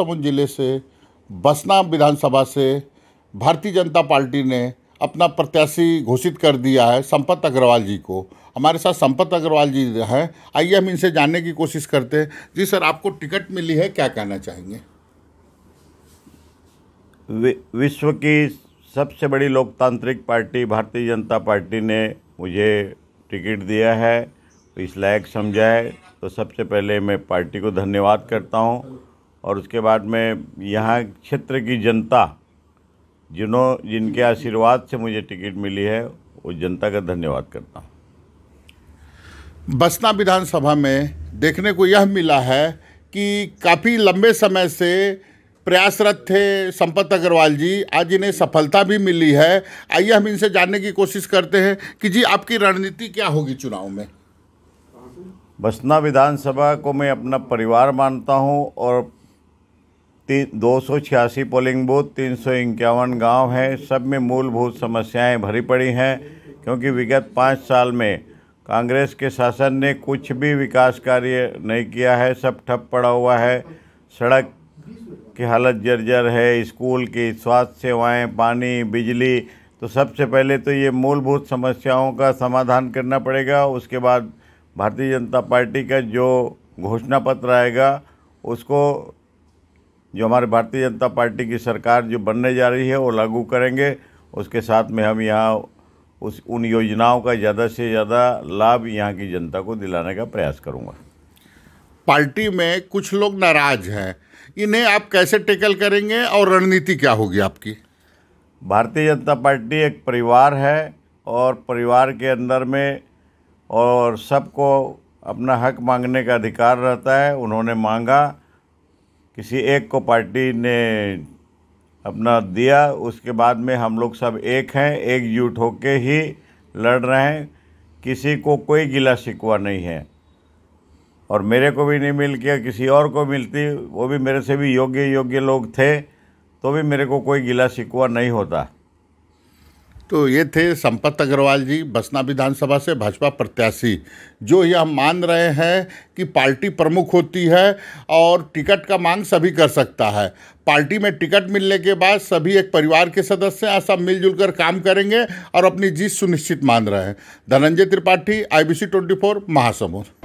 राजसमुंद जिले से बसना विधानसभा से भारतीय जनता पार्टी ने अपना प्रत्याशी घोषित कर दिया है संपत अग्रवाल जी को हमारे साथ संपत अग्रवाल जी हैं आइए हम इनसे जानने की कोशिश करते हैं जी सर आपको टिकट मिली है क्या कहना चाहेंगे विश्व की सबसे बड़ी लोकतांत्रिक पार्टी भारतीय जनता पार्टी ने मुझे टिकट दिया है तो इस लायक समझा है तो सबसे पहले मैं पार्टी को धन्यवाद करता हूँ और उसके बाद में यहाँ क्षेत्र की जनता जिन्हों जिनके आशीर्वाद से मुझे टिकट मिली है वो जनता का धन्यवाद करता हूँ बसना विधानसभा में देखने को यह मिला है कि काफ़ी लंबे समय से प्रयासरत थे संपत अग्रवाल जी आज इन्हें सफलता भी मिली है आइए हम इनसे जानने की कोशिश करते हैं कि जी आपकी रणनीति क्या होगी चुनाव में बसना विधानसभा को मैं अपना परिवार मानता हूं और तीन दो सौ छियासी पोलिंग बूथ तीन सौ इक्यावन गाँव हैं सब में मूलभूत समस्याएं भरी पड़ी हैं क्योंकि विगत पाँच साल में कांग्रेस के शासन ने कुछ भी विकास कार्य नहीं किया है सब ठप पड़ा हुआ है सड़क की हालत जर्जर है स्कूल की स्वास्थ्य सेवाएं पानी बिजली तो सबसे पहले तो ये मूलभूत समस्याओं का समाधान करना पड़ेगा उसके बाद भारतीय जनता पार्टी का जो घोषणा पत्र आएगा उसको जो हमारे भारतीय जनता पार्टी की सरकार जो बनने जा रही है वो लागू करेंगे उसके साथ में हम यहाँ उस उन योजनाओं का ज़्यादा से ज़्यादा लाभ यहाँ की जनता को दिलाने का प्रयास करूँगा पार्टी में कुछ लोग नाराज हैं इन्हें आप कैसे टेकल करेंगे और रणनीति क्या होगी आपकी भारतीय जनता पार्टी एक परिवार है और परिवार के अंदर में और सबको अपना हक मांगने का अधिकार रहता है उन्होंने मांगा किसी एक को पार्टी ने अपना दिया उसके बाद में हम लोग सब एक हैं एकजुट होके ही लड़ रहे हैं किसी को कोई गिला शिकवा नहीं है और मेरे को भी नहीं मिल गया किसी और को मिलती वो भी मेरे से भी योग्य योग्य लोग थे तो भी मेरे को कोई गिला शिकवा नहीं होता तो ये थे संपत अग्रवाल जी बसना विधानसभा से भाजपा प्रत्याशी जो यह मान रहे हैं कि पार्टी प्रमुख होती है और टिकट का मांग सभी कर सकता है पार्टी में टिकट मिलने के बाद सभी एक परिवार के सदस्य हैं सब मिलजुल कर काम करेंगे और अपनी जीत सुनिश्चित मान रहे हैं Dhananjay Tripathi I B C twenty four Mahasamund